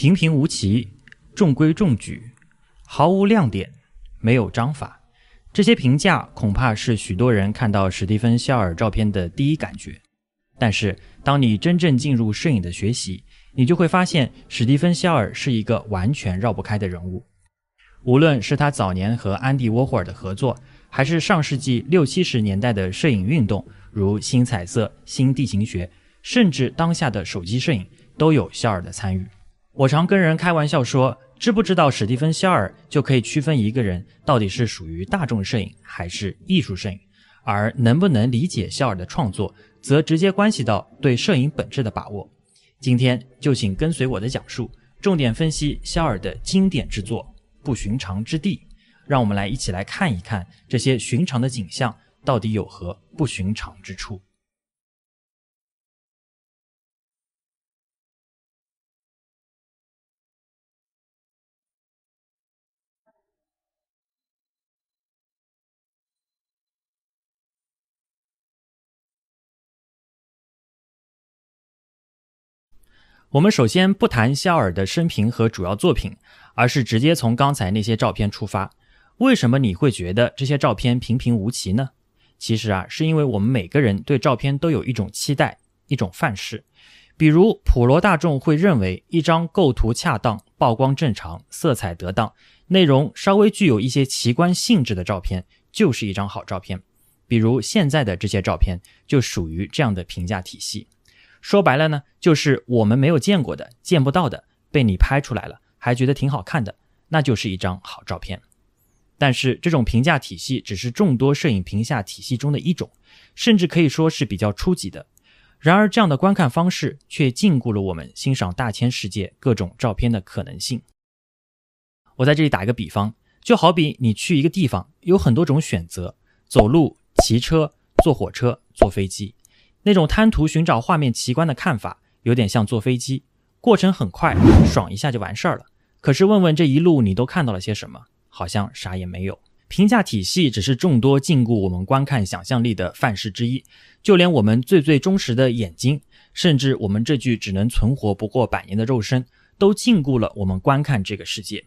平平无奇，中规中矩，毫无亮点，没有章法。这些评价恐怕是许多人看到史蒂芬·肖尔照片的第一感觉。但是，当你真正进入摄影的学习，你就会发现史蒂芬·肖尔是一个完全绕不开的人物。无论是他早年和安迪·沃霍尔的合作，还是上世纪六七十年代的摄影运动，如新彩色、新地形学，甚至当下的手机摄影，都有肖尔的参与。我常跟人开玩笑说，知不知道史蒂芬·肖尔就可以区分一个人到底是属于大众摄影还是艺术摄影，而能不能理解肖尔的创作，则直接关系到对摄影本质的把握。今天就请跟随我的讲述，重点分析肖尔的经典之作《不寻常之地》，让我们来一起来看一看这些寻常的景象到底有何不寻常之处。我们首先不谈肖尔的生平和主要作品，而是直接从刚才那些照片出发。为什么你会觉得这些照片平平无奇呢？其实啊，是因为我们每个人对照片都有一种期待，一种范式。比如普罗大众会认为，一张构图恰当、曝光正常、色彩得当、内容稍微具有一些奇观性质的照片，就是一张好照片。比如现在的这些照片，就属于这样的评价体系。说白了呢，就是我们没有见过的、见不到的，被你拍出来了，还觉得挺好看的，那就是一张好照片。但是这种评价体系只是众多摄影评价体系中的一种，甚至可以说是比较初级的。然而，这样的观看方式却禁锢了我们欣赏大千世界各种照片的可能性。我在这里打一个比方，就好比你去一个地方，有很多种选择：走路、骑车、坐火车、坐飞机。那种贪图寻找画面奇观的看法，有点像坐飞机，过程很快，爽一下就完事儿了。可是问问这一路你都看到了些什么，好像啥也没有。评价体系只是众多禁锢我们观看想象力的范式之一，就连我们最最忠实的眼睛，甚至我们这具只能存活不过百年的肉身，都禁锢了我们观看这个世界。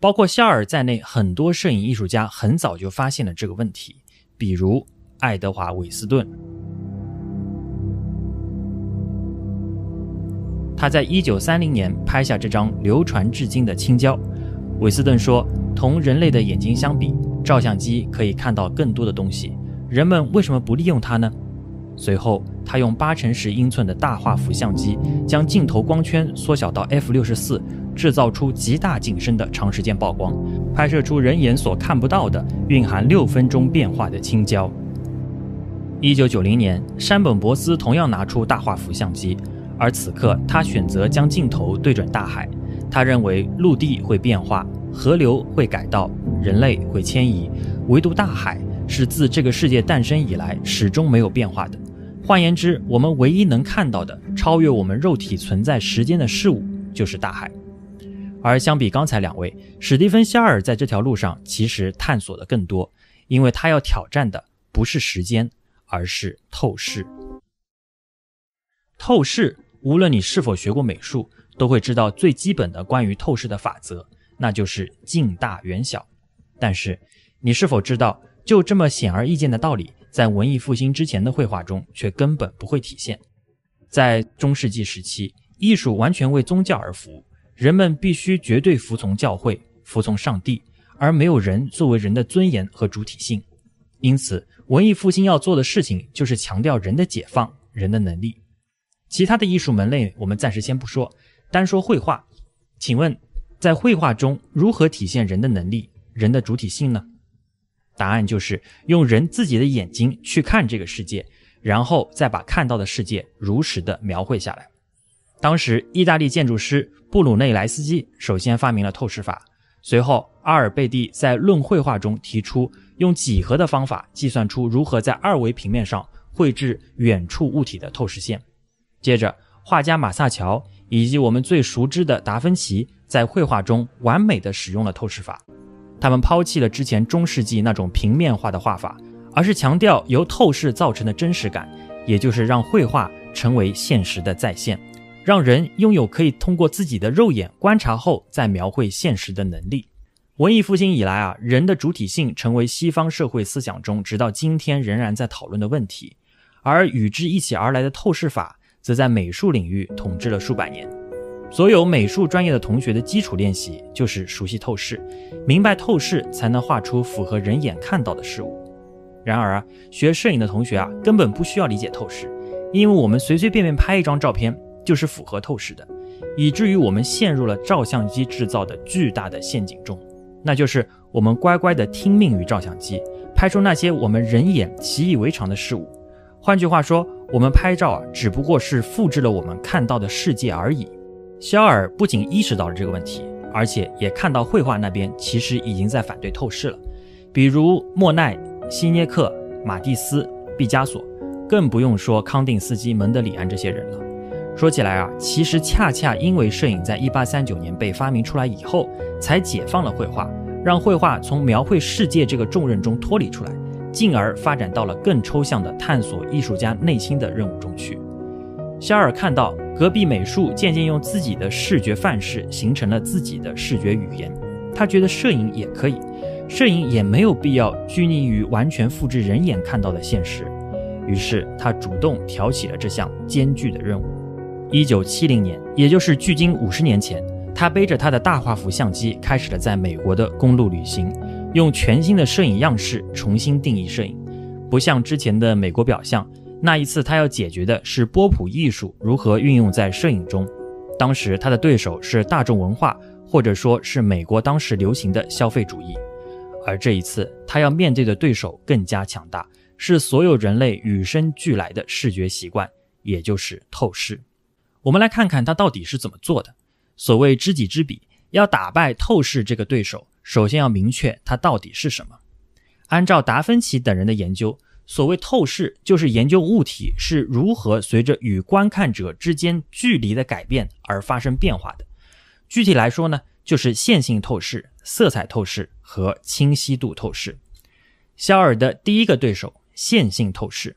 包括肖尔在内，很多摄影艺术家很早就发现了这个问题，比如爱德华·韦斯顿。他在一九三零年拍下这张流传至今的青椒。韦斯顿说：“同人类的眼睛相比，照相机可以看到更多的东西。人们为什么不利用它呢？”随后，他用八乘十英寸的大画幅相机，将镜头光圈缩小到 f 六十四，制造出极大景深的长时间曝光，拍摄出人眼所看不到的、蕴含六分钟变化的青椒。一九九零年，山本博斯同样拿出大画幅相机。而此刻，他选择将镜头对准大海。他认为陆地会变化，河流会改道，人类会迁移，唯独大海是自这个世界诞生以来始终没有变化的。换言之，我们唯一能看到的超越我们肉体存在时间的事物就是大海。而相比刚才两位，史蒂芬·肖尔在这条路上其实探索的更多，因为他要挑战的不是时间，而是透视。透视。无论你是否学过美术，都会知道最基本的关于透视的法则，那就是近大远小。但是，你是否知道，就这么显而易见的道理，在文艺复兴之前的绘画中却根本不会体现？在中世纪时期，艺术完全为宗教而服务，人们必须绝对服从教会，服从上帝，而没有人作为人的尊严和主体性。因此，文艺复兴要做的事情就是强调人的解放，人的能力。其他的艺术门类我们暂时先不说，单说绘画，请问在绘画中如何体现人的能力、人的主体性呢？答案就是用人自己的眼睛去看这个世界，然后再把看到的世界如实的描绘下来。当时，意大利建筑师布鲁内莱斯基首先发明了透视法，随后阿尔贝蒂在《论绘画》中提出用几何的方法计算出如何在二维平面上绘制远处物体的透视线。接着，画家马萨乔以及我们最熟知的达芬奇，在绘画中完美的使用了透视法。他们抛弃了之前中世纪那种平面化的画法，而是强调由透视造成的真实感，也就是让绘画成为现实的再现，让人拥有可以通过自己的肉眼观察后再描绘现实的能力。文艺复兴以来啊，人的主体性成为西方社会思想中直到今天仍然在讨论的问题，而与之一起而来的透视法。则在美术领域统治了数百年。所有美术专业的同学的基础练习就是熟悉透视，明白透视才能画出符合人眼看到的事物。然而，啊，学摄影的同学啊，根本不需要理解透视，因为我们随随便便拍一张照片就是符合透视的，以至于我们陷入了照相机制造的巨大的陷阱中，那就是我们乖乖地听命于照相机，拍出那些我们人眼习以为常的事物。换句话说。我们拍照啊，只不过是复制了我们看到的世界而已。肖尔不仅意识到了这个问题，而且也看到绘画那边其实已经在反对透视了，比如莫奈、西涅克、马蒂斯、毕加索，更不用说康定斯基、蒙德里安这些人了。说起来啊，其实恰恰因为摄影在一八三九年被发明出来以后，才解放了绘画，让绘画从描绘世界这个重任中脱离出来。进而发展到了更抽象的探索艺术家内心的任务中去。肖尔看到隔壁美术渐渐用自己的视觉范式形成了自己的视觉语言，他觉得摄影也可以，摄影也没有必要拘泥于完全复制人眼看到的现实。于是他主动挑起了这项艰巨的任务。一九七零年，也就是距今五十年前，他背着他的大画幅相机，开始了在美国的公路旅行。用全新的摄影样式重新定义摄影，不像之前的美国表象。那一次，他要解决的是波普艺术如何运用在摄影中。当时他的对手是大众文化，或者说是美国当时流行的消费主义。而这一次，他要面对的对手更加强大，是所有人类与生俱来的视觉习惯，也就是透视。我们来看看他到底是怎么做的。所谓知己知彼，要打败透视这个对手。首先要明确它到底是什么。按照达芬奇等人的研究，所谓透视就是研究物体是如何随着与观看者之间距离的改变而发生变化的。具体来说呢，就是线性透视、色彩透视和清晰度透视。肖尔的第一个对手，线性透视。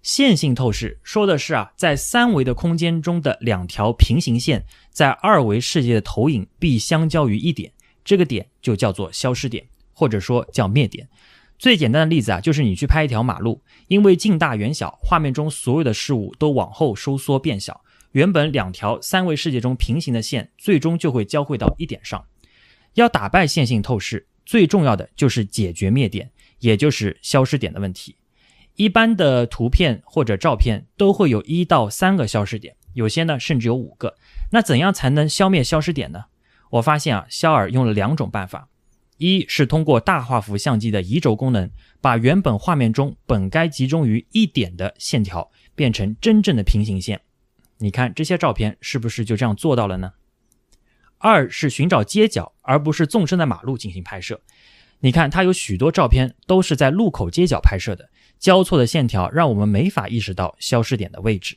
线性透视说的是啊，在三维的空间中的两条平行线在二维世界的投影必相交于一点。这个点就叫做消失点，或者说叫灭点。最简单的例子啊，就是你去拍一条马路，因为近大远小，画面中所有的事物都往后收缩变小，原本两条三维世界中平行的线，最终就会交汇到一点上。要打败线性透视，最重要的就是解决灭点，也就是消失点的问题。一般的图片或者照片都会有一到三个消失点，有些呢甚至有五个。那怎样才能消灭消失点呢？我发现啊，肖尔用了两种办法，一是通过大画幅相机的移轴功能，把原本画面中本该集中于一点的线条变成真正的平行线。你看这些照片是不是就这样做到了呢？二是寻找街角，而不是纵深的马路进行拍摄。你看，它有许多照片都是在路口街角拍摄的，交错的线条让我们没法意识到消失点的位置。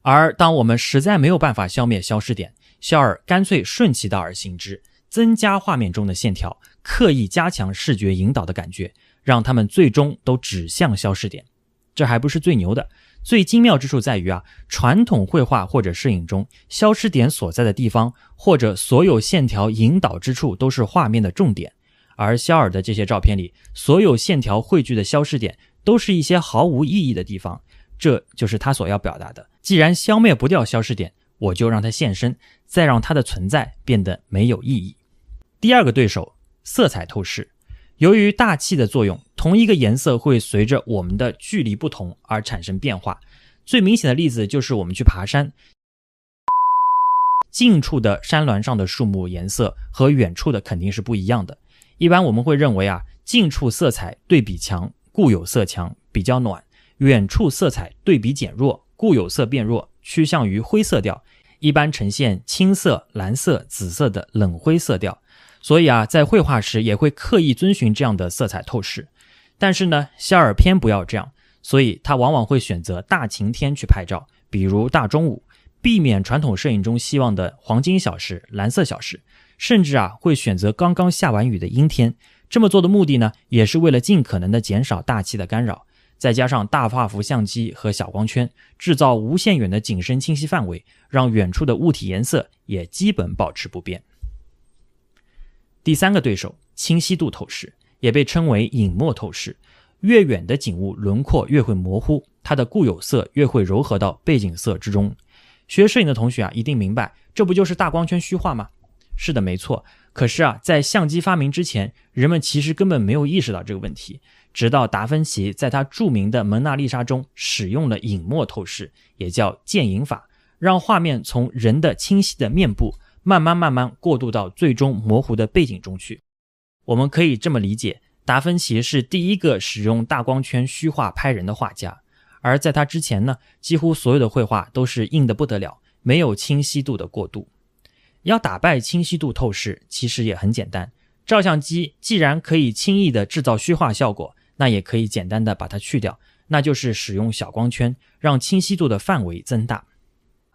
而当我们实在没有办法消灭消失点，肖尔干脆顺其道而行之，增加画面中的线条，刻意加强视觉引导的感觉，让他们最终都指向消失点。这还不是最牛的，最精妙之处在于啊，传统绘画或者摄影中，消失点所在的地方或者所有线条引导之处都是画面的重点，而肖尔的这些照片里，所有线条汇聚的消失点都是一些毫无意义的地方，这就是他所要表达的。既然消灭不掉消失点。我就让它现身，再让它的存在变得没有意义。第二个对手，色彩透视。由于大气的作用，同一个颜色会随着我们的距离不同而产生变化。最明显的例子就是我们去爬山，近处的山峦上的树木颜色和远处的肯定是不一样的。一般我们会认为啊，近处色彩对比强，固有色强，比较暖；远处色彩对比减弱，固有色变弱。趋向于灰色调，一般呈现青色、蓝色、紫色的冷灰色调，所以啊，在绘画时也会刻意遵循这样的色彩透视。但是呢，肖尔偏不要这样，所以他往往会选择大晴天去拍照，比如大中午，避免传统摄影中希望的黄金小时、蓝色小时，甚至啊，会选择刚刚下完雨的阴天。这么做的目的呢，也是为了尽可能的减少大气的干扰。再加上大画幅相机和小光圈，制造无限远的景深清晰范围，让远处的物体颜色也基本保持不变。第三个对手，清晰度透视，也被称为影末透视。越远的景物轮廓越会模糊，它的固有色越会柔和到背景色之中。学摄影的同学啊，一定明白，这不就是大光圈虚化吗？是的，没错。可是啊，在相机发明之前，人们其实根本没有意识到这个问题。直到达芬奇在他著名的《蒙娜丽莎》中使用了影墨透视，也叫渐隐法，让画面从人的清晰的面部慢慢慢慢过渡到最终模糊的背景中去。我们可以这么理解，达芬奇是第一个使用大光圈虚化拍人的画家，而在他之前呢，几乎所有的绘画都是硬的不得了，没有清晰度的过渡。要打败清晰度透视，其实也很简单，照相机既然可以轻易的制造虚化效果。那也可以简单的把它去掉，那就是使用小光圈，让清晰度的范围增大。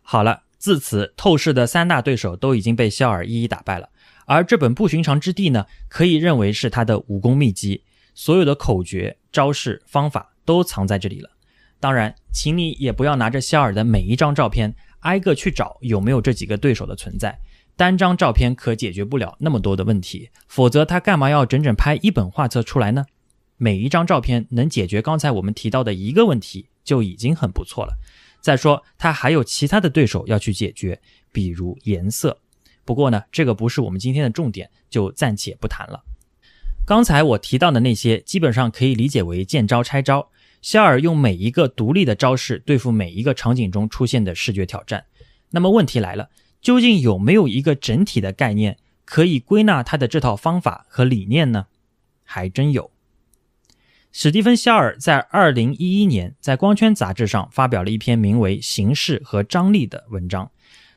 好了，自此透视的三大对手都已经被肖尔一一打败了。而这本不寻常之地呢，可以认为是他的武功秘籍，所有的口诀、招式、方法都藏在这里了。当然，请你也不要拿着肖尔的每一张照片，挨个去找有没有这几个对手的存在。单张照片可解决不了那么多的问题，否则他干嘛要整整拍一本画册出来呢？每一张照片能解决刚才我们提到的一个问题就已经很不错了。再说，它还有其他的对手要去解决，比如颜色。不过呢，这个不是我们今天的重点，就暂且不谈了。刚才我提到的那些，基本上可以理解为见招拆招。肖尔用每一个独立的招式对付每一个场景中出现的视觉挑战。那么问题来了，究竟有没有一个整体的概念可以归纳他的这套方法和理念呢？还真有。史蒂芬肖尔在二零一一年在《光圈》杂志上发表了一篇名为《形式和张力》的文章。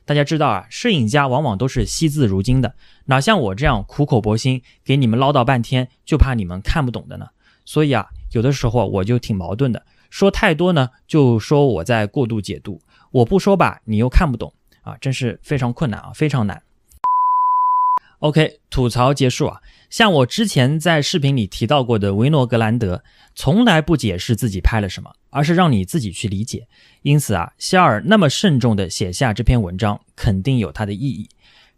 大家知道啊，摄影家往往都是惜字如金的，哪像我这样苦口婆心给你们唠叨半天，就怕你们看不懂的呢。所以啊，有的时候我就挺矛盾的，说太多呢，就说我在过度解读；我不说吧，你又看不懂啊，真是非常困难啊，非常难。OK，吐槽结束啊。像我之前在视频里提到过的，维诺格兰德从来不解释自己拍了什么，而是让你自己去理解。因此啊，肖尔那么慎重地写下这篇文章，肯定有它的意义。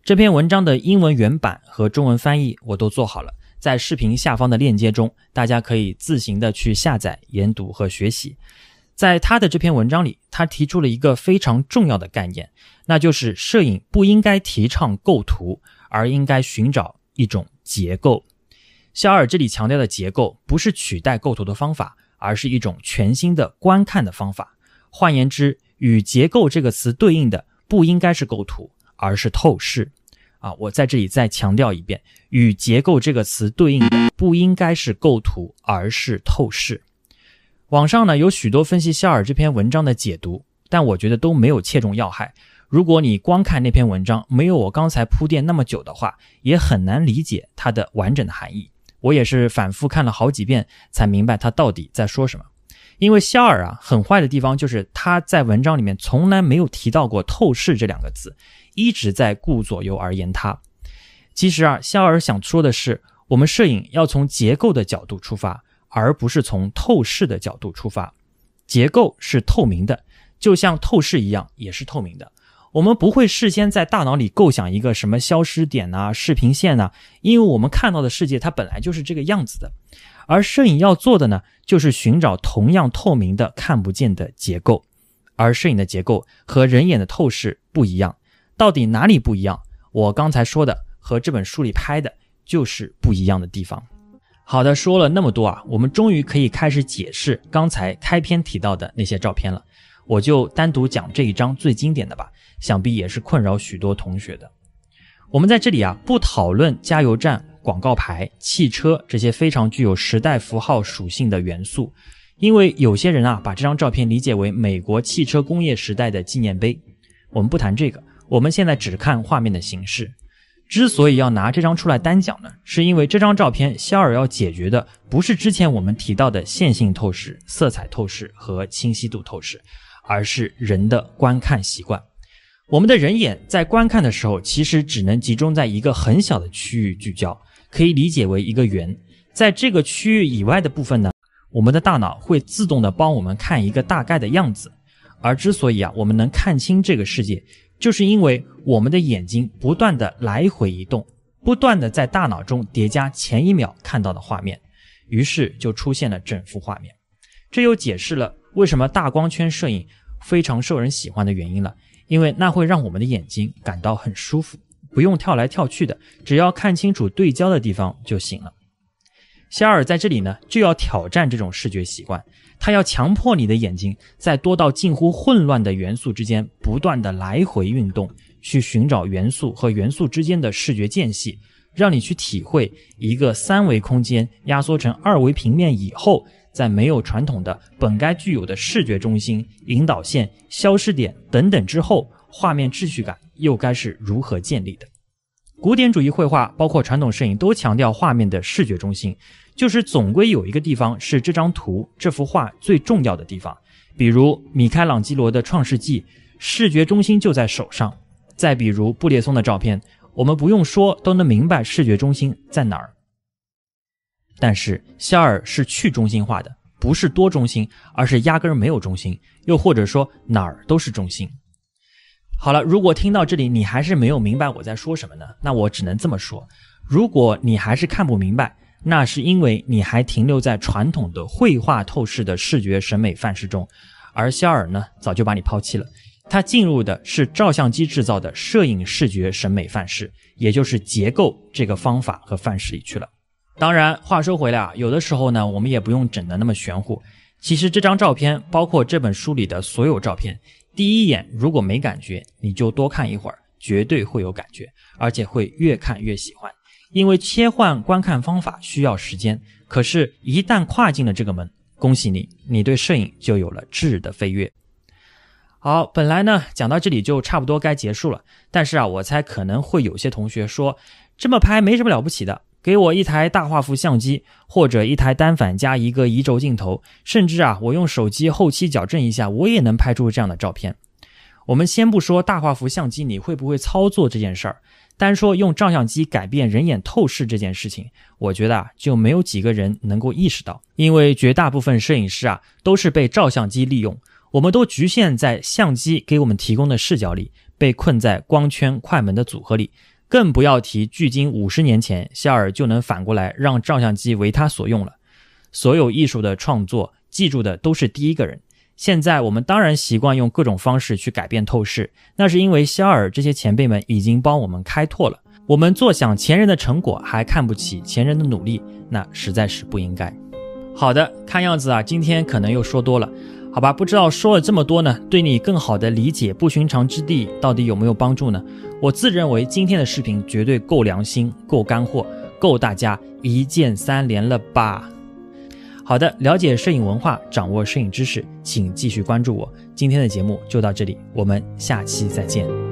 这篇文章的英文原版和中文翻译我都做好了，在视频下方的链接中，大家可以自行的去下载研读和学习。在他的这篇文章里，他提出了一个非常重要的概念，那就是摄影不应该提倡构图。而应该寻找一种结构。肖尔这里强调的结构，不是取代构图的方法，而是一种全新的观看的方法。换言之，与“结构”这个词对应的，不应该是构图，而是透视。啊，我在这里再强调一遍，与“结构”这个词对应的，不应该是构图，而是透视。网上呢有许多分析肖尔这篇文章的解读，但我觉得都没有切中要害。如果你光看那篇文章，没有我刚才铺垫那么久的话，也很难理解它的完整的含义。我也是反复看了好几遍才明白他到底在说什么。因为肖尔啊，很坏的地方就是他在文章里面从来没有提到过透视这两个字，一直在顾左右而言他。其实啊，肖尔想说的是，我们摄影要从结构的角度出发，而不是从透视的角度出发。结构是透明的，就像透视一样，也是透明的。我们不会事先在大脑里构想一个什么消失点呐、视频线呐，因为我们看到的世界它本来就是这个样子的。而摄影要做的呢，就是寻找同样透明的看不见的结构。而摄影的结构和人眼的透视不一样，到底哪里不一样？我刚才说的和这本书里拍的就是不一样的地方。好的，说了那么多啊，我们终于可以开始解释刚才开篇提到的那些照片了。我就单独讲这一张最经典的吧，想必也是困扰许多同学的。我们在这里啊，不讨论加油站、广告牌、汽车这些非常具有时代符号属性的元素，因为有些人啊，把这张照片理解为美国汽车工业时代的纪念碑。我们不谈这个，我们现在只看画面的形式。之所以要拿这张出来单讲呢，是因为这张照片肖尔要解决的不是之前我们提到的线性透视、色彩透视和清晰度透视。而是人的观看习惯。我们的人眼在观看的时候，其实只能集中在一个很小的区域聚焦，可以理解为一个圆。在这个区域以外的部分呢，我们的大脑会自动的帮我们看一个大概的样子。而之所以啊，我们能看清这个世界，就是因为我们的眼睛不断的来回移动，不断的在大脑中叠加前一秒看到的画面，于是就出现了整幅画面。这又解释了。为什么大光圈摄影非常受人喜欢的原因了？因为那会让我们的眼睛感到很舒服，不用跳来跳去的，只要看清楚对焦的地方就行了。肖尔在这里呢，就要挑战这种视觉习惯，他要强迫你的眼睛在多到近乎混乱的元素之间不断的来回运动，去寻找元素和元素之间的视觉间隙。让你去体会一个三维空间压缩成二维平面以后，在没有传统的本该具有的视觉中心、引导线、消失点等等之后，画面秩序感又该是如何建立的？古典主义绘画包括传统摄影都强调画面的视觉中心，就是总归有一个地方是这张图、这幅画最重要的地方。比如米开朗基罗的《创世纪》，视觉中心就在手上；再比如布列松的照片。我们不用说都能明白视觉中心在哪儿，但是肖尔是去中心化的，不是多中心，而是压根儿没有中心，又或者说哪儿都是中心。好了，如果听到这里你还是没有明白我在说什么呢，那我只能这么说：如果你还是看不明白，那是因为你还停留在传统的绘画透视的视觉审美范式中，而肖尔呢早就把你抛弃了。它进入的是照相机制造的摄影视觉审美范式，也就是结构这个方法和范式里去了。当然，话说回来啊，有的时候呢，我们也不用整得那么玄乎。其实这张照片，包括这本书里的所有照片，第一眼如果没感觉，你就多看一会儿，绝对会有感觉，而且会越看越喜欢。因为切换观看方法需要时间，可是，一旦跨进了这个门，恭喜你，你对摄影就有了质的飞跃。好，本来呢讲到这里就差不多该结束了，但是啊，我猜可能会有些同学说，这么拍没什么了不起的，给我一台大画幅相机或者一台单反加一个移轴镜头，甚至啊，我用手机后期矫正一下，我也能拍出这样的照片。我们先不说大画幅相机你会不会操作这件事儿，单说用照相机改变人眼透视这件事情，我觉得啊就没有几个人能够意识到，因为绝大部分摄影师啊都是被照相机利用。我们都局限在相机给我们提供的视角里，被困在光圈快门的组合里，更不要提距今五十年前，肖尔就能反过来让照相机为他所用了。所有艺术的创作，记住的都是第一个人。现在我们当然习惯用各种方式去改变透视，那是因为肖尔这些前辈们已经帮我们开拓了。我们坐享前人的成果，还看不起前人的努力，那实在是不应该。好的，看样子啊，今天可能又说多了。好吧，不知道说了这么多呢，对你更好的理解不寻常之地到底有没有帮助呢？我自认为今天的视频绝对够良心、够干货、够大家一键三连了吧？好的，了解摄影文化，掌握摄影知识，请继续关注我。今天的节目就到这里，我们下期再见。